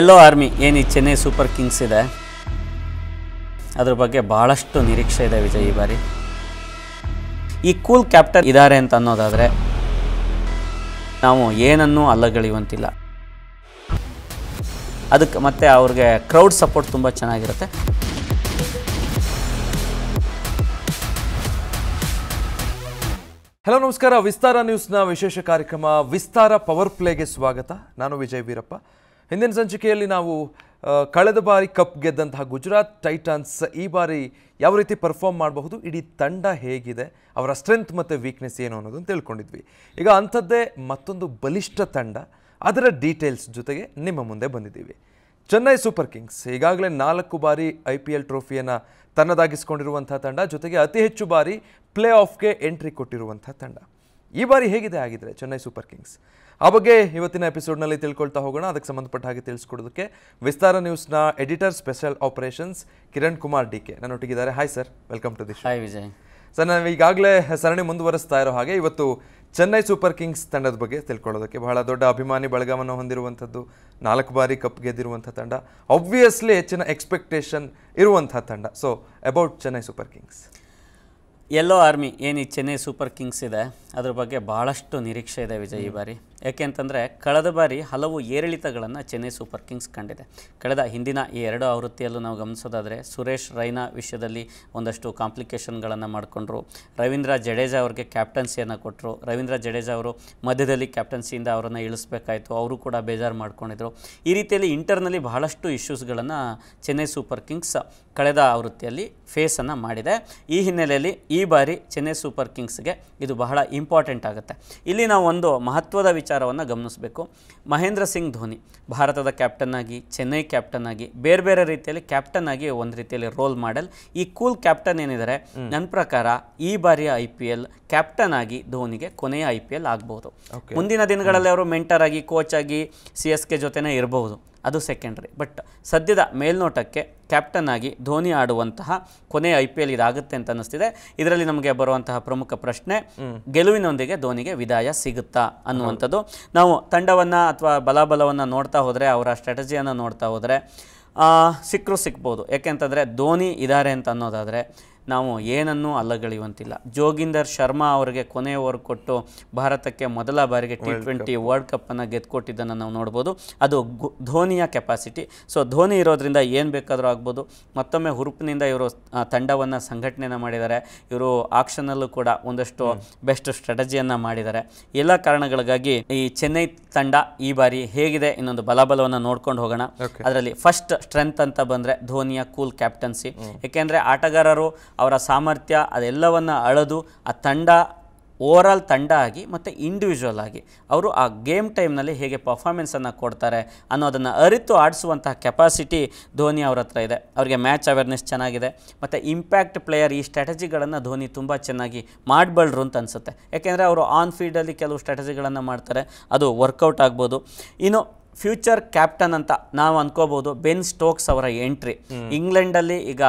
ಎಲ್ಲೋ army ಏನು ಈ Chennai Super Kings ಇದೆ ಅದ್ರ ಬಗ್ಗೆ ಭಾಳಷ್ಟು ನಿರೀಕ್ಷೆ ಇದೆ ವಿಜಯ್ ಈ ಬಾರಿ ಈ ಕೂಲ್ ಕ್ಯಾಪ್ಟನ್ ಇದ್ದಾರೆ ಅಂತ ಅನ್ನೋದಾದರೆ ನಾವು ಏನನ್ನೂ ಅಲ್ಲಗಳಿವಂತಿಲ್ಲ ಅದಕ್ಕೆ ಮತ್ತೆ ಅವ್ರಿಗೆ ಕ್ರೌಡ್ ಸಪೋರ್ಟ್ ತುಂಬ ಚೆನ್ನಾಗಿರುತ್ತೆ ಹಲೋ ನಮಸ್ಕಾರ ವಿಸ್ತಾರ ನ್ಯೂಸ್ನ ವಿಶೇಷ ಕಾರ್ಯಕ್ರಮ ವಿಸ್ತಾರ ಪವರ್ ಪ್ಲೇಗೆ ಸ್ವಾಗತ ನಾನು ವಿಜಯ್ ವೀರಪ್ಪ ಹಿಂದಿನ ಸಂಚಿಕೆಯಲ್ಲಿ ನಾವು ಕಳೆದ ಬಾರಿ ಕಪ್ ಗೆದ್ದಂತಹ ಗುಜರಾತ್ ಟೈಟನ್ಸ್ ಈ ಬಾರಿ ಯಾವ ರೀತಿ ಪರ್ಫಾರ್ಮ್ ಮಾಡಬಹುದು ಇಡೀ ತಂಡ ಹೇಗಿದೆ ಅವರ ಸ್ಟ್ರೆಂತ್ ಮತ್ತು ವೀಕ್ನೆಸ್ ಏನು ಅನ್ನೋದನ್ನು ತಿಳ್ಕೊಂಡಿದ್ವಿ ಈಗ ಅಂಥದ್ದೇ ಮತ್ತೊಂದು ಬಲಿಷ್ಠ ತಂಡ ಅದರ ಡೀಟೇಲ್ಸ್ ಜೊತೆಗೆ ನಿಮ್ಮ ಮುಂದೆ ಬಂದಿದ್ದೀವಿ ಚೆನ್ನೈ ಸೂಪರ್ ಕಿಂಗ್ಸ್ ಈಗಾಗಲೇ ನಾಲ್ಕು ಬಾರಿ ಐ ಪಿ ಎಲ್ ಟ್ರೋಫಿಯನ್ನು ತನ್ನದಾಗಿಸಿಕೊಂಡಿರುವಂಥ ತಂಡ ಜೊತೆಗೆ ಅತಿ ಹೆಚ್ಚು ಬಾರಿ ಪ್ಲೇ ಆಫ್ಗೆ ಎಂಟ್ರಿ ಕೊಟ್ಟಿರುವಂಥ ತಂಡ ಈ ಬಾರಿ ಹೇಗಿದೆ ಆಗಿದ್ರೆ ಚೆನ್ನೈ ಸೂಪರ್ ಕಿಂಗ್ಸ್ ಆ ಬಗ್ಗೆ ಇವತ್ತಿನ ಎಪಿಸೋಡ್ನಲ್ಲಿ ತಿಳ್ಕೊಳ್ತಾ ಹೋಗೋಣ ಅದಕ್ಕೆ ಸಂಬಂಧಪಟ್ಟ ಹಾಗೆ ತಿಳಿಸ್ಕೊಡೋದಕ್ಕೆ ವಿಸ್ತಾರ ನ್ಯೂಸ್ನ editor special operations Kiran Kumar D K ನನ್ನೊಟ್ಟಿಗಿದ್ದಾರೆ hi sir welcome to the hi Vijay sir ನಾವು ಈಗಾಗಲೇ ಸರಣಿ ಮುಂದುವರಿಸ್ತಾ ಇರೋ ಹಾಗೆ ಇವತ್ತು ಚೆನ್ನೈ ಸೂಪರ್ ಕಿಂಗ್ಸ್ ತಂಡದ ಬಗ್ಗೆ ತಿಳ್ಕೊಳ್ಳೋದಕ್ಕೆ ಬಹಳ ದೊಡ್ಡ ಅಭಿಮಾನಿ ಬಳಗವನ್ನು ಹೊಂದಿರುವಂಥದ್ದು ನಾಲ್ಕು ಬಾರಿ ಕಪ್ ಗೆದ್ದಿರುವಂಥ ತಂಡ ಆಬ್ವಿಯಸ್ಲಿ ಹೆಚ್ಚಿನ ಎಕ್ಸ್ಪೆಕ್ಟೇಷನ್ ಇರುವಂಥ ತಂಡ so about Chennai Super Kings yellow army ಏನು ಈ ಚೆನ್ನೈ ಸೂಪರ್ ಕಿಂಗ್ಸ್ ಇದೆ ಅದ್ರ ಬಗ್ಗೆ ಭಾಳಷ್ಟು ನಿರೀಕ್ಷೆ ಇದೆ ವಿಜಯ್ ಈ ಬಾರಿ ಯಾಕೆ ಅಂತಂದರೆ ಕಳೆದ ಬಾರಿ ಹಲವು ಏರಿಳಿತಗಳನ್ನು ಚೆನ್ನೈ ಸೂಪರ್ ಕಿಂಗ್ಸ್ ಕಂಡಿದೆ ಕಳೆದ ಹಿಂದಿನ ಈ ಎರಡು ಆವೃತ್ತಿಯಲ್ಲೂ ನಾವು ಗಮನಿಸೋದಾದರೆ ಸುರೇಶ್ ರೈನಾ ವಿಷಯದಲ್ಲಿ ಒಂದಷ್ಟು ಕಾಂಪ್ಲಿಕೇಶನ್ಗಳನ್ನು ಮಾಡಿಕೊಂಡ್ರು ರವೀಂದ್ರ ಜಡೇಜಾ ಅವರಿಗೆ ಕ್ಯಾಪ್ಟನ್ಸಿಯನ್ನು ಕೊಟ್ಟರು ರವೀಂದ್ರ ಜಡೇಜಾ ಅವರು ಮಧ್ಯದಲ್ಲಿ ಕ್ಯಾಪ್ಟನ್ಸಿಯಿಂದ ಅವರನ್ನು ಇಳಿಸ್ಬೇಕಾಯಿತು ಅವರು ಕೂಡ ಬೇಜಾರು ಮಾಡ್ಕೊಂಡಿದ್ರು ಈ ರೀತಿಯಲ್ಲಿ ಇಂಟರ್ನಲ್ಲಿ ಬಹಳಷ್ಟು ಇಶ್ಯೂಸ್ಗಳನ್ನು ಚೆನ್ನೈ ಸೂಪರ್ ಕಿಂಗ್ಸ್ ಕಳೆದ ಆವೃತ್ತಿಯಲ್ಲಿ ಫೇಸನ್ನು ಮಾಡಿದೆ ಈ ಹಿನ್ನೆಲೆಯಲ್ಲಿ ಈ ಬಾರಿ ಚೆನ್ನೈ ಸೂಪರ್ ಕಿಂಗ್ಸ್ಗೆ ಇದು ಬಹಳ ಇಂಪಾರ್ಟೆಂಟ್ ಆಗುತ್ತೆ ಇಲ್ಲಿ ನಾವು ಒಂದು ಮಹತ್ವದ ವಿಚಾರ ವಿಚಾರವನ್ನು ಗಮನಿಸಬೇಕು ಮಹೇಂದ್ರ ಸಿಂಗ್ ಧೋನಿ ಭಾರತದ ಕ್ಯಾಪ್ಟನ್ ಆಗಿ ಚೆನ್ನೈ ಕ್ಯಾಪ್ಟನ್ ಆಗಿ ಬೇರೆ ಬೇರೆ ರೀತಿಯಲ್ಲಿ ಕ್ಯಾಪ್ಟನ್ ಆಗಿ ಒಂದು ರೀತಿಯಲ್ಲಿ ರೋಲ್ ಮಾಡೆಲ್ ಈ ಕೂಲ್ ಕ್ಯಾಪ್ಟನ್ ಏನಿದ್ದಾರೆ ನನ್ನ ಪ್ರಕಾರ ಈ ಬಾರಿಯ ಐ ಪಿ ಎಲ್ ಕ್ಯಾಪ್ಟನ್ ಆಗಿ ಧೋನಿಗೆ ಕೊನೆಯ ಐ ಪಿ ಎಲ್ ಆಗ್ಬೋದು ಮುಂದಿನ ದಿನಗಳಲ್ಲಿ ಅವರು ಮೆಂಟರ್ ಆಗಿ ಕೋಚ್ ಆಗಿ ಸಿ ಎಸ್ ಕೆ ಜೊತೆನೇ ಇರಬಹುದು ಅದು ಸೆಕೆಂಡ್ರಿ ಬಟ್ ಸದ್ಯದ ಮೇಲ್ನೋಟಕ್ಕೆ ಕ್ಯಾಪ್ಟನ್ ಆಗಿ ಧೋನಿ ಆಡುವಂತಹ ಕೊನೆ ಐ ಪಿ ಎಲ್ ಇದಾಗುತ್ತೆ ಅಂತ ಅನ್ನಿಸ್ತಿದೆ ಇದರಲ್ಲಿ ನಮಗೆ ಬರುವಂತಹ ಪ್ರಮುಖ ಪ್ರಶ್ನೆ ಗೆಲುವಿನೊಂದಿಗೆ ಧೋನಿಗೆ ವಿದಾಯ ಸಿಗುತ್ತಾ ಅನ್ನುವಂಥದ್ದು ನಾವು ತಂಡವನ್ನು ಅಥವಾ ಬಲಾಬಲವನ್ನು ನೋಡ್ತಾ ಹೋದರೆ ಅವರ ಸ್ಟ್ರಾಟಜಿಯನ್ನು ನೋಡ್ತಾ ಹೋದರೆ ಸಿಕ್ಕರೂ ಸಿಕ್ಬೋದು ಯಾಕೆಂತಂದರೆ ಧೋನಿ ಇದ್ದಾರೆ ಅಂತ ಅನ್ನೋದಾದರೆ ನಾವು ಏನನ್ನೂ ಅಲ್ಲಗಳೆಯುವಂತಿಲ್ಲ ಜೋಗಿಂದರ್ ಶರ್ಮಾ ಅವರಿಗೆ ಕೊನೆಯ ಓವರ್ ಕೊಟ್ಟು ಭಾರತಕ್ಕೆ ಮೊದಲ ಬಾರಿಗೆ ಟಿ ಟ್ವೆಂಟಿ ವರ್ಲ್ಡ್ ಕಪ್ಪನ್ನು ಗೆದ್ದುಕೊಟ್ಟಿದ್ದನ್ನು ನಾವು ನೋಡ್ಬೋದು ಅದು ಧೋನಿಯ ಕೆಪಾಸಿಟಿ ಸೊ ಧೋನಿ ಇರೋದ್ರಿಂದ ಏನು ಬೇಕಾದರೂ ಆಗ್ಬೋದು ಮತ್ತೊಮ್ಮೆ ಹುರುಪಿನಿಂದ ಇವರು ತಂಡವನ್ನು ಸಂಘಟನೆಯನ್ನು ಮಾಡಿದ್ದಾರೆ ಇವರು ಆಕ್ಷನಲ್ಲೂ ಕೂಡ ಒಂದಷ್ಟು ಬೆಸ್ಟ್ ಸ್ಟ್ರಾಟಜಿಯನ್ನು ಮಾಡಿದ್ದಾರೆ ಎಲ್ಲ ಕಾರಣಗಳಿಗಾಗಿ ಈ ಚೆನ್ನೈ ತಂಡ ಈ ಬಾರಿ ಹೇಗಿದೆ ಇನ್ನೊಂದು ಬಲಬಲವನ್ನು ನೋಡ್ಕೊಂಡು ಹೋಗೋಣ ಅದರಲ್ಲಿ ಫಸ್ಟ್ ಸ್ಟ್ರೆಂತ್ ಅಂತ ಬಂದರೆ ಧೋನಿಯ ಕೂಲ್ ಕ್ಯಾಪ್ಟನ್ಸಿ ಏಕೆಂದರೆ ಆಟಗಾರರು ಅವರ ಸಾಮರ್ಥ್ಯ ಅದೆಲ್ಲವನ್ನು ಅಳೆದು ಆ ತಂಡ ಓವರಾಲ್ ತಂಡ ಆಗಿ ಮತ್ತು ಇಂಡಿವಿಜುವಲ್ ಆಗಿ ಅವರು ಆ ಗೇಮ್ ಟೈಮ್ನಲ್ಲಿ ಹೇಗೆ ಪರ್ಫಾರ್ಮೆನ್ಸನ್ನು ಕೊಡ್ತಾರೆ ಅನ್ನೋದನ್ನು ಅರಿತು ಆಡಿಸುವಂತಹ ಕೆಪಾಸಿಟಿ ಧೋನಿ ಅವ್ರ ಹತ್ರ ಇದೆ ಅವರಿಗೆ ಮ್ಯಾಚ್ ಅವೇರ್ನೆಸ್ ಚೆನ್ನಾಗಿದೆ ಮತ್ತು ಇಂಪ್ಯಾಕ್ಟ್ ಪ್ಲೇಯರ್ ಈ ಸ್ಟ್ರಾಟಜಿಗಳನ್ನು ಧೋನಿ ತುಂಬ ಚೆನ್ನಾಗಿ ಮಾಡಬಲ್ಲರು ಅಂತ ಅನಿಸುತ್ತೆ ಯಾಕೆಂದರೆ ಅವರು ಆನ್ ಫೀಲ್ಡಲ್ಲಿ ಕೆಲವು ಸ್ಟ್ರಾಟಜಿಗಳನ್ನು ಮಾಡ್ತಾರೆ ಅದು ವರ್ಕೌಟ್ ಆಗ್ಬೋದು ಇನ್ನು ಫ್ಯೂಚರ್ ಕ್ಯಾಪ್ಟನ್ ಅಂತ ನಾವು ಅಂದ್ಕೋಬೋದು ಬೆನ್ ಸ್ಟೋಕ್ಸ್ ಅವರ ಎಂಟ್ರಿ ಇಂಗ್ಲೆಂಡಲ್ಲಿ ಈಗ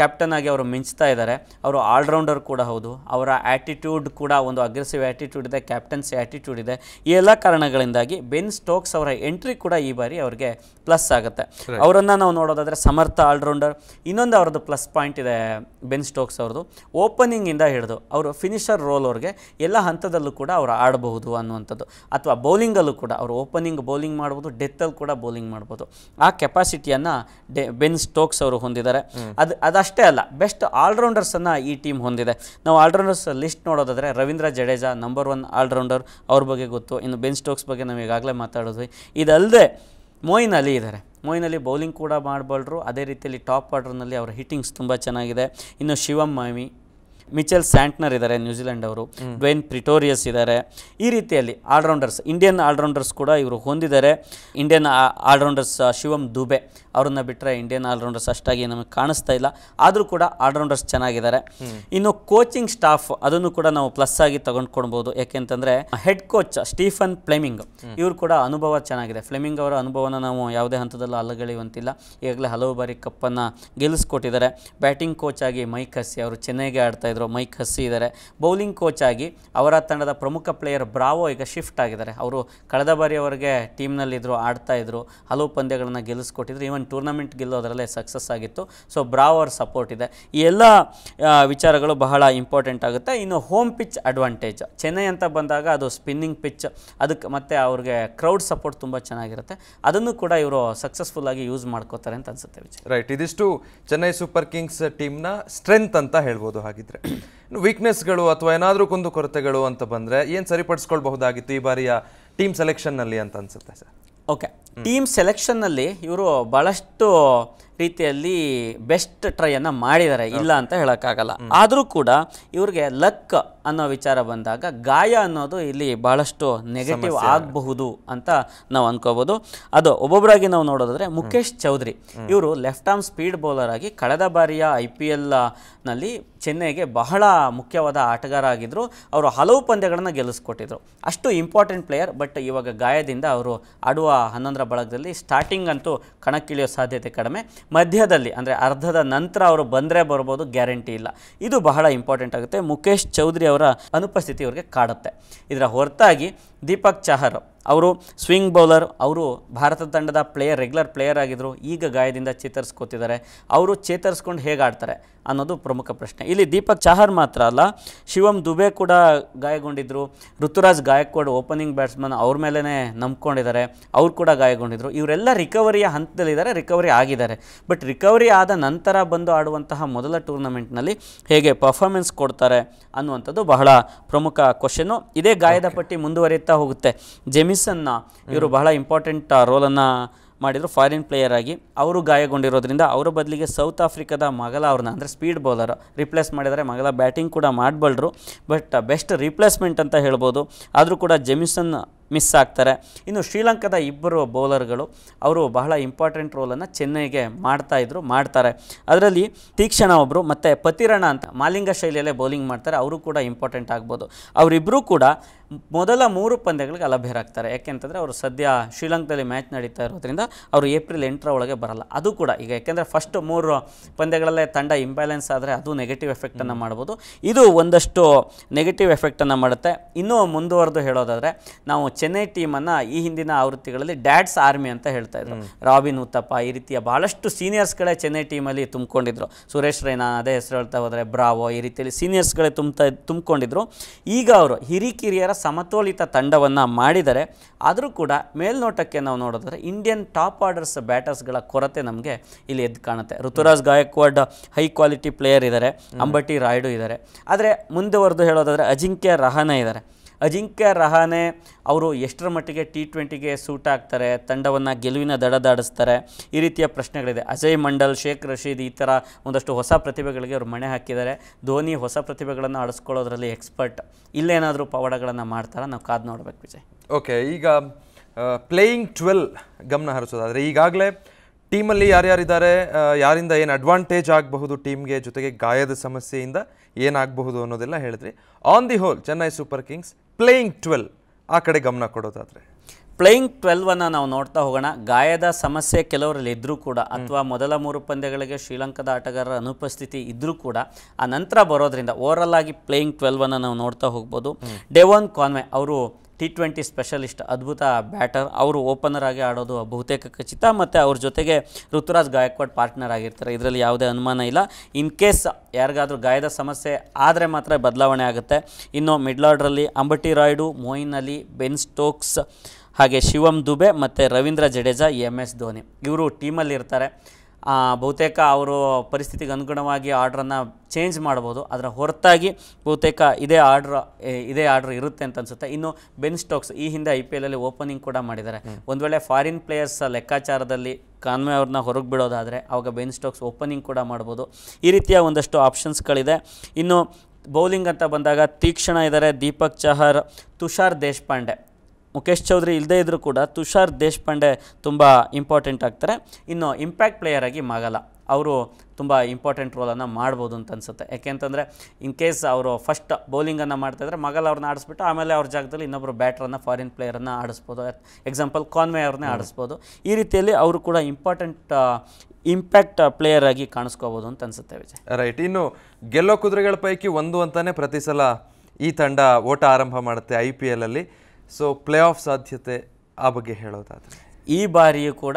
ಕ್ಯಾಪ್ಟನ್ ಆಗಿ ಅವರು ಮಿಂಚ್ತಾ ಇದ್ದಾರೆ ಅವರು ಆಲ್ರೌಂಡರ್ ಕೂಡ ಹೌದು ಅವರ ಆ್ಯಟಿಟ್ಯೂಡ್ ಕೂಡ ಒಂದು ಅಗ್ರೆಸಿವ್ ಆ್ಯಟಿಟ್ಯೂಡ್ ಇದೆ ಕ್ಯಾಪ್ಟನ್ಸಿ ಆ್ಯಟಿಟ್ಯೂಡ್ ಇದೆ ಈ ಎಲ್ಲ ಕಾರಣಗಳಿಂದಾಗಿ ಬೆನ್ ಸ್ಟೋಕ್ಸ್ ಅವರ ಎಂಟ್ರಿ ಕೂಡ ಈ ಬಾರಿ ಅವರಿಗೆ ಪ್ಲಸ್ ಆಗುತ್ತೆ ಅವರನ್ನು ನಾವು ನೋಡೋದಾದರೆ ಸಮರ್ಥ ಆಲ್ರೌಂಡರ್ ಇನ್ನೊಂದು ಅವ್ರದ್ದು ಪ್ಲಸ್ ಪಾಯಿಂಟ್ ಇದೆ ಬೆನ್ ಸ್ಟೋಕ್ಸ್ ಅವ್ರದ್ದು ಓಪನಿಂಗಿಂದ ಹಿಡಿದು ಅವರು ಫಿನಿಷರ್ ರೋಲ್ ಅವ್ರಿಗೆ ಎಲ್ಲ ಹಂತದಲ್ಲೂ ಕೂಡ ಅವರು ಆಡಬಹುದು ಅನ್ನುವಂಥದ್ದು ಅಥವಾ ಬೌಲಿಂಗಲ್ಲೂ ಕೂಡ ಅವರು ಓಪನಿಂಗ್ ಬೌಲಿಂಗ್ ಮಾಡ್ಬೋದು ಡೆತ್ತಲ್ಲಿ ಕೂಡ ಬೌಲಿಂಗ್ ಮಾಡ್ಬೋದು ಆ ಕೆಪಾಸಿಟಿಯನ್ನು ಡೆ ಬೆನ್ ಸ್ಟೋಕ್ಸ್ ಅವರು ಹೊಂದಿದ್ದಾರೆ ಅದು ಅದಷ್ಟು ಅಷ್ಟೇ ಅಲ್ಲ ಬೆಸ್ಟ್ ಆಲ್ರೌಂಡರ್ಸನ್ನು ಈ ಟೀಮ್ ಹೊಂದಿದೆ ನಾವು ಆಲ್ರೌಂಡರ್ಸ್ ಲಿಸ್ಟ್ ನೋಡೋದಾದರೆ Ravindra Jadeja number one allrounder ಅವ್ರ ಬಗ್ಗೆ ಗೊತ್ತು ಇನ್ನು ಬೆನ್ ಸ್ಟೋಕ್ಸ್ ಬಗ್ಗೆ ನಾವು ಈಗಾಗಲೇ ಮಾತಾಡೋದು ಇದಲ್ಲದೆ ಮೋಯಿನ್ ಅಲಿ ಇದ್ದಾರೆ ಮೋಯಿನ್ ಅಲಿ ಬೌಲಿಂಗ್ ಕೂಡ ಮಾಡಬಲ್ಲರು ಅದೇ ರೀತಿಯಲ್ಲಿ ಟಾಪ್ ಆರ್ಡರ್ನಲ್ಲಿ ಅವರ ಹಿಟ್ಟಿಂಗ್ಸ್ ತುಂಬ ಚೆನ್ನಾಗಿದೆ ಇನ್ನು ಶಿವಮ್ ಮಾಮಿ ಮಿಚೆಲ್ ಸ್ಯಾಂಟ್ನರ್ ಇದ್ದಾರೆ ನ್ಯೂಜಿಲೆಂಡ್ ಅವರು ಡ್ವೇನ್ ಪ್ರಿಟೋರಿಯಸ್ ಇದ್ದಾರೆ ಈ ರೀತಿಯಲ್ಲಿ ಆಲ್ರೌಂಡರ್ಸ್ ಇಂಡಿಯನ್ ಆಲ್ರೌಂಡರ್ಸ್ ಕೂಡ ಇವರು ಹೊಂದಿದ್ದಾರೆ ಇಂಡಿಯನ್ ಆಲ್ರೌಂಡರ್ಸ್ ಶಿವಮ್ ದುಬೆ ಅವ್ರನ್ನ ಬಿಟ್ಟರೆ ಇಂಡಿಯನ್ ಆಲ್ರೌಂಡರ್ಸ್ ಅಷ್ಟಾಗಿ ನಮಗೆ ಕಾಣಿಸ್ತಾ ಇಲ್ಲ ಆದರೂ ಕೂಡ ಆಲ್ರೌಂಡರ್ಸ್ ಚೆನ್ನಾಗಿದ್ದಾರೆ ಇನ್ನು ಕೋಚಿಂಗ್ ಸ್ಟಾಫ್ ಅದನ್ನು ಕೂಡ ನಾವು ಪ್ಲಸ್ ಆಗಿ ತಗೊಂಡ್ಕೊಳ್ಬೋದು ಯಾಕೆಂತಂದರೆ ಹೆಡ್ ಕೋಚ್ ಸ್ಟೀಫನ್ ಫ್ಲೆಮಿಂಗ್ ಇವರು ಕೂಡ ಅನುಭವ ಚೆನ್ನಾಗಿದೆ ಫ್ಲೆಮಿಂಗ್ ಅವರ ಅನುಭವನ ನಾವು ಯಾವುದೇ ಹಂತದಲ್ಲೂ ಅಲ್ಲಗಳೆಯುವಂತಿಲ್ಲ ಈಗಾಗಲೇ ಹಲವು ಬಾರಿ ಕಪ್ಪನ್ನು ಗೆಲ್ಲಿಸ್ಕೊಟ್ಟಿದ್ದಾರೆ ಬ್ಯಾಟಿಂಗ್ ಕೋಚ್ ಆಗಿ ಮೈಕ್ ಹಸಿ ಅವರು ಚೆನ್ನೈಗೆ ಇದ್ದಾರೆ ಮೈಕ್ ಹಸಿ ಇದ್ದಾರೆ ಬೌಲಿಂಗ್ ಕೋಚ್ ಆಗಿ ಅವರ ತಂಡದ ಪ್ರಮುಖ ಪ್ಲೇಯರ್ ಬ್ರಾವೋ ಈಗ ಶಿಫ್ಟ್ ಆಗಿದ್ದಾರೆ ಅವರು ಕಳೆದ ಬಾರಿ ಅವರಿಗೆ ಆಡ್ತಾ ಇದ್ದರು ಹಲವು ಪಂದ್ಯಗಳನ್ನು ಗೆಲ್ಲಿಸ್ಕೊಟ್ಟಿದ್ರು ಈವನ್ ಟೂರ್ನಮೆಂಟ್ ಗೆಲ್ಲೋದರಲ್ಲೇ ಸಕ್ಸಸ್ ಆಗಿತ್ತು ಸೊ ಬ್ರಾವೋ ಅವ್ರ ಸಪೋರ್ಟ್ ಇದೆ ಈ ಎಲ್ಲ ವಿಚಾರಗಳು ಬಹಳ ಇಂಪಾರ್ಟೆಂಟ್ ಆಗುತ್ತೆ ಇನ್ನು ಹೋಮ್ ಪಿಚ್ ಅಡ್ವಾಂಟೇಜ್ ಚೆನ್ನೈ ಅಂತ ಬಂದಾಗ ಅದು ಸ್ಪಿನ್ನಿಂಗ್ ಪಿಚ್ ಅದಕ್ಕೆ ಮತ್ತು ಅವ್ರಿಗೆ ಕ್ರೌಡ್ ಸಪೋರ್ಟ್ ತುಂಬ ಚೆನ್ನಾಗಿರುತ್ತೆ ಅದನ್ನು ಕೂಡ ಇವರು ಸಕ್ಸಸ್ಫುಲ್ಲಾಗಿ ಯೂಸ್ ಮಾಡ್ಕೋತಾರೆ ಅಂತ ಅನ್ಸುತ್ತೆ ವಿಚಾರ ರೈಟ್ ಇದಿಷ್ಟು ಚೆನ್ನೈ ಸೂಪರ್ ಕಿಂಗ್ಸ್ ಟೀಮ್ನ ಸ್ಟ್ರೆಂತ್ ಅಂತ ಹೇಳ್ಬೋದು ಹಾಗಿದ್ರೆ ವೀಕ್ನೆಸ್ಗಳು ಅಥವಾ ಏನಾದರೂ ಕುಂದು ಕೊರತೆಗಳು ಅಂತ ಬಂದರೆ ಏನು ಸರಿಪಡಿಸ್ಕೊಳ್ಬಹುದಾಗಿತ್ತು ಈ ಬಾರಿಯ ಟೀಮ್ ಸೆಲೆಕ್ಷನ್ನಲ್ಲಿ ಅಂತ ಅನಿಸುತ್ತೆ ಸರ್ ಓಕೆ ಟೀಮ್ ಸೆಲೆಕ್ಷನ್ನಲ್ಲಿ ಇವರು ಭಾಳಷ್ಟು ರೀತಿಯಲ್ಲಿ ಬೆಸ್ಟ್ ಟ್ರೈಯನ್ನು ಮಾಡಿದ್ದಾರೆ ಇಲ್ಲ ಅಂತ ಹೇಳೋಕ್ಕಾಗಲ್ಲ ಆದರೂ ಕೂಡ ಇವ್ರಿಗೆ ಲಕ್ ಅನ್ನೋ ವಿಚಾರ ಬಂದಾಗ ಗಾಯ ಅನ್ನೋದು ಇಲ್ಲಿ ಬಹಳಷ್ಟು ನೆಗೆಟಿವ್ ಆಗಬಹುದು ಅಂತ ನಾವು ಅನ್ಕೋಬಹುದು ಅದು ಒಬ್ಬೊಬ್ಬರಾಗಿ ನಾವು ನೋಡೋದಾದ್ರೆ ಮುಖೇಶ್ ಚೌಧರಿ ಇವರು ಲೆಫ್ಟ್ ಆರ್ಮ್ ಸ್ಪೀಡ್ ಬೌಲರ್ ಆಗಿ ಕಳೆದ ಬಾರಿಯ ಐ ಪಿ ಎಲ್ ನಲ್ಲಿ ಚೆನ್ನೈಗೆ ಬಹಳ ಮುಖ್ಯವಾದ ಆಟಗಾರ ಆಗಿದ್ದರು ಅವರು ಹಲವು ಪಂದ್ಯಗಳನ್ನು ಗೆಲ್ಲಿಸ್ಕೊಟ್ಟಿದ್ರು ಅಷ್ಟು ಇಂಪಾರ್ಟೆಂಟ್ ಪ್ಲೇಯರ್ ಬಟ್ ಇವಾಗ ಗಾಯದಿಂದ ಅವರು ಆಡುವ ಹನ್ನೊಂದರ ಬಳಗದಲ್ಲಿ ಸ್ಟಾರ್ಟಿಂಗ್ ಅಂತೂ ಕಣಕ್ಕಿಳಿಯೋ ಸಾಧ್ಯತೆ ಕಡಿಮೆ ಮಧ್ಯದಲ್ಲಿ ಅಂದರೆ ಅರ್ಧದ ನಂತರ ಅವರು ಬಂದರೆ ಬರ್ಬೋದು ಗ್ಯಾರಂಟಿ ಇಲ್ಲ ಇದು ಬಹಳ ಇಂಪಾರ್ಟೆಂಟ್ ಆಗುತ್ತೆ ಮುಖೇಶ್ ಚೌಧರಿ ಅವರ ಅನುಪಸ್ಥಿತಿ ಇವರಿಗೆ ಕಾಡುತ್ತೆ ಇದರ ಹೊರತಾಗಿ ದೀಪಕ್ ಚಹರ್ ಅವರು ಸ್ವಿಂಗ್ ಬೌಲರ್ ಅವರು ಭಾರತ ತಂಡದ ಪ್ಲೇಯರ್ ರೆಗ್ಯುಲರ್ ಪ್ಲೇಯರ್ ಆಗಿದ್ದರು ಈಗ ಗಾಯದಿಂದ ಚೇತರಿಸ್ಕೋತಿದ್ದಾರೆ ಅವರು ಚೇತರಿಸ್ಕೊಂಡು ಹೇಗೆ ಆಡ್ತಾರೆ ಅನ್ನೋದು ಪ್ರಮುಖ ಪ್ರಶ್ನೆ ಇಲ್ಲಿ ದೀಪಕ್ ಚಾಹರ್ ಮಾತ್ರ ಅಲ್ಲ ಶಿವಮ್ ದುಬೆ ಕೂಡ ಗಾಯಗೊಂಡಿದ್ದರು ಋತುರಾಜ್ ಗಾಯಕ್ವಾಡ್ ಓಪನಿಂಗ್ ಬ್ಯಾಟ್ಸ್ಮನ್ ಅವ್ರ ಮೇಲೇ ನಂಬ್ಕೊಂಡಿದ್ದಾರೆ ಅವ್ರು ಕೂಡ ಗಾಯಗೊಂಡಿದ್ದರು ಇವರೆಲ್ಲ ರಿಕವರಿಯ ಹಂತದಲ್ಲಿದ್ದಾರೆ ರಿಕವರಿ ಆಗಿದ್ದಾರೆ ಬಟ್ ರಿಕವರಿ ಆದ ನಂತರ ಬಂದು ಆಡುವಂತಹ ಮೊದಲ ಟೂರ್ನಮೆಂಟ್ನಲ್ಲಿ ಹೇಗೆ ಪರ್ಫಾರ್ಮೆನ್ಸ್ ಕೊಡ್ತಾರೆ ಅನ್ನುವಂಥದ್ದು ಬಹಳ ಪ್ರಮುಖ ಕ್ವಶನ್ನು ಇದೇ ಗಾಯದ ಪಟ್ಟಿ ಮುಂದುವರಿಯುತ್ತಾ ಹೋಗುತ್ತೆ ಜೆಮಿಸ್ ಸನ್ನ ಇವರು ಬಹಳ ಇಂಪಾರ್ಟೆಂಟ್ ರೋಲನ್ನು ಮಾಡಿದರು ಫಾರಿನ್ ಪ್ಲೇಯರ್ ಆಗಿ ಅವರು ಗಾಯಗೊಂಡಿರೋದ್ರಿಂದ ಅವರ ಬದಲಿಗೆ ಸೌತ್ ಆಫ್ರಿಕಾದ ಮಗಲ ಅವ್ರನ್ನ ಅಂದರೆ ಸ್ಪೀಡ್ ಬೌಲರ್ ರಿಪ್ಲೇಸ್ ಮಾಡಿದರೆ ಮಗಲ ಬ್ಯಾಟಿಂಗ್ ಕೂಡ ಮಾಡಬಲ್ಲರು ಬಟ್ ಬೆಸ್ಟ್ ರಿಪ್ಲೇಸ್ಮೆಂಟ್ ಅಂತ ಹೇಳ್ಬೋದು ಆದರೂ ಕೂಡ ಜೆಮಿಸನ್ ಮಿಸ್ ಆಗ್ತಾರೆ ಇನ್ನು ಶ್ರೀಲಂಕಾದ ಇಬ್ಬರು ಬೌಲರ್ಗಳು ಅವರು ಬಹಳ ಇಂಪಾರ್ಟೆಂಟ್ ರೋಲನ್ನು ಚೆನ್ನೈಗೆ ಮಾಡ್ತಾಯಿದ್ರು ಮಾಡ್ತಾರೆ ಅದರಲ್ಲಿ ತೀಕ್ಷಣ ಒಬ್ಬರು ಮತ್ತು ಪತಿರಣ ಅಂತ ಮಾಲಿಂಗ ಶೈಲಿಯಲ್ಲೇ ಬೌಲಿಂಗ್ ಮಾಡ್ತಾರೆ ಅವರು ಕೂಡ ಇಂಪಾರ್ಟೆಂಟ್ ಆಗ್ಬೋದು ಅವರಿಬ್ಬರೂ ಕೂಡ ಮೊದಲ ಮೂರು ಪಂದ್ಯಗಳಿಗೆ ಅಲಭ್ಯರಾಗ್ತಾರೆ ಯಾಕೆಂತಂದರೆ ಅವರು ಸದ್ಯ ಶ್ರೀಲಂಕಾದಲ್ಲಿ ಮ್ಯಾಚ್ ನಡೀತಾ ಇರೋದ್ರಿಂದ ಅವರು ಏಪ್ರಿಲ್ ಎಂಟರ ಒಳಗೆ ಬರಲ್ಲ ಅದು ಕೂಡ ಈಗ ಯಾಕೆಂದರೆ ಫಸ್ಟ್ ಮೂರು ಪಂದ್ಯಗಳಲ್ಲೇ ತಂಡ ಇಂಬ್ಯಾಲೆನ್ಸ್ ಆದರೆ ಅದು ನೆಗೆಟಿವ್ ಎಫೆಕ್ಟನ್ನು ಮಾಡ್ಬೋದು ಇದು ಒಂದಷ್ಟು ನೆಗೆಟಿವ್ ಎಫೆಕ್ಟನ್ನು ಮಾಡುತ್ತೆ ಇನ್ನೂ ಮುಂದುವರೆದು ಹೇಳೋದಾದರೆ ನಾವು ಚೆನ್ನೈ ಟೀಮನ್ನು ಈ ಹಿಂದಿನ ಆವೃತ್ತಿಗಳಲ್ಲಿ ಡ್ಯಾಡ್ಸ್ ಆರ್ಮಿ ಅಂತ ಹೇಳ್ತಾ ಇದ್ರು ರಾಬಿನ್ ಉತ್ತಪ್ಪ ಈ ರೀತಿಯ ಭಾಳಷ್ಟು ಸೀನಿಯರ್ಸ್ಗಳೇ ಚೆನ್ನೈ ಟೀಮಲ್ಲಿ ತುಂಬಿಕೊಂಡಿದ್ರು ಸುರೇಶ್ ರೈನಾ ಅದೇ ಹೆಸರು ಹೇಳ್ತಾ ಹೋದರೆ ಬ್ರಾವೋ ಈ ರೀತಿಯಲ್ಲಿ ಸೀನಿಯರ್ಸ್ಗಳೇ ತುಂಬ್ತಾ ತುಂಬಿಕೊಂಡಿದ್ರು ಈಗ ಅವರು ಹಿರಿಕಿರಿಯರ ಸಮತೋಲಿತ ತಂಡವನ್ನು ಮಾಡಿದರೆ ಆದರೂ ಕೂಡ ಮೇಲ್ನೋಟಕ್ಕೆ ನಾವು ನೋಡಿದ್ರೆ ಇಂಡಿಯನ್ ಟಾಪ್ ಆರ್ಡರ್ಸ್ ಬ್ಯಾಟರ್ಸ್ಗಳ ಕೊರತೆ ನಮಗೆ ಇಲ್ಲಿ ಎದ್ದು ಕಾಣುತ್ತೆ Ruturaj Gaikwad high quality player ಇದ್ದಾರೆ ಅಂಬಟಿ ರಾಯ್ಡು ಇದ್ದಾರೆ ಆದರೆ ಮುಂದುವರೆದು ಹೇಳೋದಾದರೆ ಅಜಿಂಕ್ಯ ರಹಾನೆ ಇದ್ದಾರೆ ಅಜಿಂಕ್ಯ ರಹಾನೆ ಅವರು ಎಷ್ಟರ ಮಟ್ಟಿಗೆ ಟಿ ಟ್ವೆಂಟಿಗೆ ಸೂಟ್ ಆಗ್ತಾರೆ ತಂಡವನ್ನು ಗೆಲುವಿನ ದಡದಾಡಿಸ್ತಾರೆ ಈ ರೀತಿಯ ಪ್ರಶ್ನೆಗಳಿದೆ ಅಜಯ್ ಮಂಡಲ್ ಶೇಖ್ ರಶೀದ್ ಈ ಥರ ಒಂದಷ್ಟು ಹೊಸ ಪ್ರತಿಭೆಗಳಿಗೆ ಅವರು ಮಣೆ ಹಾಕಿದ್ದಾರೆ ಧೋನಿ ಹೊಸ ಪ್ರತಿಭೆಗಳನ್ನು ಆಡಿಸ್ಕೊಳ್ಳೋದ್ರಲ್ಲಿ ಎಕ್ಸ್ಪರ್ಟ್ ಇಲ್ಲೇನಾದರೂ ಪವಾಡಗಳನ್ನು ಮಾಡ್ತಾರ ನಾವು ಕಾದು ನೋಡ್ಬೇಕು ವಿಜಯ್ ಓಕೆ ಈಗ ಪ್ಲೇಯಿಂಗ್ ಟ್ವೆಲ್ ಗಮನ ಹರಿಸೋದಾದರೆ ಈಗಾಗಲೇ ಟೀಮಲ್ಲಿ ಯಾರ್ಯಾರಿದ್ದಾರೆ ಯಾರಿಂದ ಏನು ಅಡ್ವಾಂಟೇಜ್ ಆಗಬಹುದು ಟೀಮ್ಗೆ ಜೊತೆಗೆ ಗಾಯದ ಸಮಸ್ಯೆಯಿಂದ ಏನಾಗಬಹುದು ಅನ್ನೋದೆಲ್ಲ ಹೇಳಿದ್ರಿ on the whole Chennai Super Kings playing twelve ಆ ಕಡೆ ಗಮನ ಕೊಡೋದಾದರೆ ಪ್ಲೇಯಿಂಗ್ ಟ್ವೆಲ್ವನ್ನು ನಾವು ನೋಡ್ತಾ ಹೋಗೋಣ ಗಾಯದ ಸಮಸ್ಯೆ ಕೆಲವರಲ್ಲಿ ಇದ್ದರೂ ಕೂಡ ಅಥವಾ ಮೊದಲ ಮೂರು ಪಂದ್ಯಗಳಿಗೆ ಶ್ರೀಲಂಕಾದ ಆಟಗಾರರ ಅನುಪಸ್ಥಿತಿ ಇದ್ದರೂ ಕೂಡ ಆ ನಂತರ ಬರೋದ್ರಿಂದ ಓವರಲ್ ಆಗಿ ಪ್ಲೇಯಿಂಗ್ ಟ್ವೆಲ್ವನ್ನು ನಾವು ನೋಡ್ತಾ ಹೋಗ್ಬೋದು ಡೆವನ್ ಕಾನ್ವೆ ಅವರು ಟಿ ಟ್ವೆಂಟಿ ಸ್ಪೆಷಲಿಸ್ಟ್ ಅದ್ಭುತ ಬ್ಯಾಟರ್ ಅವರು ಓಪನರ್ ಆಗಿ ಆಡೋದು ಬಹುತೇಕ ಖಚಿತ ಮತ್ತು ಅವ್ರ ಜೊತೆಗೆ ಋತುರಾಜ್ ಗಾಯಕ್ವಾಡ್ ಪಾರ್ಟ್ನರ್ ಆಗಿರ್ತಾರೆ ಇದರಲ್ಲಿ ಯಾವುದೇ ಅನುಮಾನ ಇಲ್ಲ ಇನ್ ಕೇಸ್ ಯಾರಿಗಾದರೂ ಗಾಯದ ಸಮಸ್ಯೆ ಆದರೆ ಮಾತ್ರ ಬದಲಾವಣೆ ಆಗುತ್ತೆ ಇನ್ನು ಮಿಡ್ಲ್ ಆರ್ಡ್ರಲ್ಲಿ ಅಂಬಟಿ ರಾಯ್ಡು ಮೋಯಿನ್ ಅಲಿ ಬೆನ್ ಸ್ಟೋಕ್ಸ್ ಹಾಗೆ ಶಿವಮ್ ದುಬೆ ಮತ್ತು ರವೀಂದ್ರ ಜಡೇಜಾ ಎಮ್ ಎಸ್ ಧೋನಿ ಇವರು ಟೀಮಲ್ಲಿರ್ತಾರೆ ಬಹುತೇಕ ಅವರು ಪರಿಸ್ಥಿತಿಗೆ ಅನುಗುಣವಾಗಿ ಆರ್ಡ್ರನ್ನು ಚೇಂಜ್ ಮಾಡ್ಬೋದು ಅದರ ಹೊರತಾಗಿ ಬಹುತೇಕ ಇದೇ ಆರ್ಡ್ರ್ ಇದೇ ಆರ್ಡ್ರ್ ಇರುತ್ತೆ ಅಂತ ಅನಿಸುತ್ತೆ ಇನ್ನು ಬೆನ್ ಸ್ಟೋಕ್ಸ್ ಈ ಹಿಂದೆ ಐ ಪಿ ಎಲಲ್ಲಿ ಓಪನಿಂಗ್ ಕೂಡ ಮಾಡಿದ್ದಾರೆ ಒಂದು ವೇಳೆ ಫಾರಿನ್ ಪ್ಲೇಯರ್ಸ್ ಲೆಕ್ಕಾಚಾರದಲ್ಲಿ ಕಾನ್ವೆ ಅವ್ರನ್ನ ಹೊರಗೆ ಬಿಡೋದಾದರೆ ಆವಾಗ ಬೆನ್ ಸ್ಟೋಕ್ಸ್ ಓಪನಿಂಗ್ ಕೂಡ ಮಾಡ್ಬೋದು ಈ ರೀತಿಯ ಒಂದಷ್ಟು ಆಪ್ಷನ್ಸ್ಗಳಿದೆ ಇನ್ನು ಬೌಲಿಂಗ್ ಅಂತ ಬಂದಾಗ ತೀಕ್ಷ್ಣ ಇದ್ದಾರೆ ದೀಪಕ್ ಚಹರ್ ತುಷಾರ್ ದೇಶಪಾಂಡೆ ಮುಖೇಶ್ ಚೌಧರಿ ಇಲ್ಲದೇ ಇದ್ದರೂ ಕೂಡ ತುಷಾರ್ ದೇಶಪಾಂಡೆ ತುಂಬ ಇಂಪಾರ್ಟೆಂಟ್ ಆಗ್ತಾರೆ ಇನ್ನು ಇಂಪ್ಯಾಕ್ಟ್ ಪ್ಲೇಯರಾಗಿ ಆಗಿ ಮಾಗಲ್ಲ ಅವರು ತುಂಬ ಇಂಪಾರ್ಟೆಂಟ್ ರೋಲನ್ನು ಮಾಡ್ಬೋದು ಅಂತ ಅನಿಸುತ್ತೆ ಯಾಕೆಂತಂದರೆ ಇನ್ ಕೇಸ್ ಅವರು ಫಸ್ಟ್ ಬೌಲಿಂಗನ್ನು ಮಾಡ್ತಾಯಿದ್ರೆ ಮಗಲ್ ಅವ್ರನ್ನ ಆಡಿಸ್ಬಿಟ್ಟು ಆಮೇಲೆ ಅವ್ರ ಜಾಗದಲ್ಲಿ ಇನ್ನೊಬ್ಬರು ಬ್ಯಾಟ್ರನ್ನು ಫಾರಿನ್ ಪ್ಲೇಯರನ್ನು ಆಡಿಸ್ಬೋದು ಎಕ್ಸಾಂಪಲ್ ಕಾನ್ವೆ ಅವ್ರನ್ನೇ ಆಡಿಸ್ಬೋದು ಈ ರೀತಿಯಲ್ಲಿ ಅವರು ಕೂಡ ಇಂಪಾರ್ಟೆಂಟ್ ಇಂಪ್ಯಾಕ್ಟ್ ಪ್ಲೇಯರಾಗಿ ಆಗಿ ಕಾಣಿಸ್ಕೋಬೋದು ಅಂತ ಅನಿಸುತ್ತೆ ವಿಜಯ್ ರೈಟ್ ಇನ್ನು ಗೆಲ್ಲೋ ಕುದುರೆಗಳ ಪೈಕಿ ಒಂದು ಅಂತಲೇ ಪ್ರತಿ ಸಲ ಈ ತಂಡ ಓಟ ಆರಂಭ ಮಾಡುತ್ತೆ ಐ ಪಿ ಎಲಲ್ಲಿ ಸೊ ಪ್ಲೇ ಆಫ್ ಸಾಧ್ಯತೆ ಆ ಬಗ್ಗೆ ಹೇಳೋದಾದರೆ ಈ ಬಾರಿಯೂ ಕೂಡ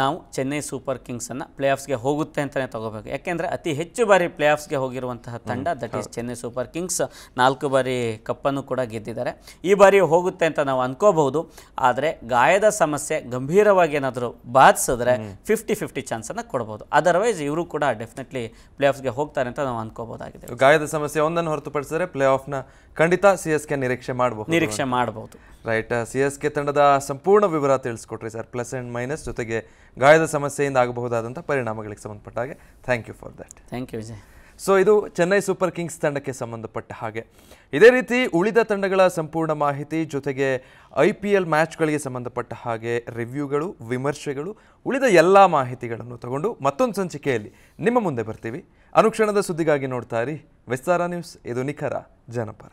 ನಾವು ಚೆನ್ನೈ ಸೂಪರ್ ಕಿಂಗ್ಸನ್ನು ಪ್ಲೇ ಆಫ್ಸ್ಗೆ ಹೋಗುತ್ತೆ ಅಂತಲೇ ತಗೋಬೇಕು ಯಾಕೆಂದರೆ ಅತಿ ಹೆಚ್ಚು ಬಾರಿ ಪ್ಲೇ ಆಫ್ಸ್ಗೆ ಹೋಗಿರುವಂತಹ ತಂಡ that is Chennai Super Kings ನಾಲ್ಕು ಬಾರಿ ಕಪ್ಪನ್ನು ಕೂಡ ಗೆದ್ದಿದ್ದಾರೆ ಈ ಬಾರಿ ಹೋಗುತ್ತೆ ಅಂತ ನಾವು ಅನ್ಕೋಬಹುದು ಆದರೆ ಗಾಯದ ಸಮಸ್ಯೆ ಗಂಭೀರವಾಗಿ ಏನಾದರೂ ಬಾಧಿಸಿದ್ರೆ ಫಿಫ್ಟಿ ಫಿಫ್ಟಿ ಚಾನ್ಸನ್ನು ಕೊಡ್ಬೋದು ಅದರ್ವೈಸ್ ಇವರು ಕೂಡ ಡೆಫಿನೆಟ್ಲಿ ಪ್ಲೇ ಆಫ್ಸ್ಗೆ ಹೋಗ್ತಾರೆ ಅಂತ ನಾವು ಅನ್ಕೋಬಹುದಾಗಿದೆ ಗಾಯದ ಸಮಸ್ಯೆ ಒಂದನ್ನು ಹೊರತುಪಡಿಸಿದ್ರೆ ಪ್ಲೇ ಆಫ್ನ ಖಂಡಿತ ಸಿ ಎಸ್ ಕೆ ನಿರೀಕ್ಷೆ ಮಾಡಬಹುದು ನಿರೀಕ್ಷೆ ಮಾಡಬಹುದು ರೈಟ್ ಸಿ ಎಸ್ ಕೆ ತಂಡದ ಸಂಪೂರ್ಣ ವಿವರ ತಿಳಿಸ್ಕೊಟ್ರಿ ಸರ್ ಪ್ಲಸ್ ಆ್ಯಂಡ್ ಮೈನಸ್ ಜೊತೆಗೆ ಗಾಯದ ಸಮಸ್ಯೆಯಿಂದ ಆಗಬಹುದಾದಂಥ ಪರಿಣಾಮಗಳಿಗೆ ಸಂಬಂಧಪಟ್ಟ ಹಾಗೆ thank you for that thank you Vijay so ಇದು ಚೆನ್ನೈ ಸೂಪರ್ ಕಿಂಗ್ಸ್ ತಂಡಕ್ಕೆ ಸಂಬಂಧಪಟ್ಟ ಹಾಗೆ ಇದೇ ರೀತಿ ಉಳಿದ ತಂಡಗಳ ಸಂಪೂರ್ಣ ಮಾಹಿತಿ ಜೊತೆಗೆ ಐ ಪಿ ಎಲ್ ಮ್ಯಾಚ್ಗಳಿಗೆ ಸಂಬಂಧಪಟ್ಟ ಹಾಗೆ ರಿವ್ಯೂಗಳು ವಿಮರ್ಶೆಗಳು ಉಳಿದ ಎಲ್ಲ ಮಾಹಿತಿಗಳನ್ನು ತಗೊಂಡು ಮತ್ತೊಂದು ಸಂಚಿಕೆಯಲ್ಲಿ ನಿಮ್ಮ ಮುಂದೆ ಬರ್ತೀವಿ ಅನುಕ್ಷಣದ ಸುದ್ದಿಗಾಗಿ ನೋಡ್ತಾ ಇರಿ ವಿಸ್ತಾರ ನ್ಯೂಸ್ ಇದು ನಿಖರ ಜನಪರ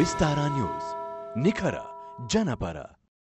ವಿಸ್ತಾರ ನ್ಯೂಸ್ ನಿಖರ Janapara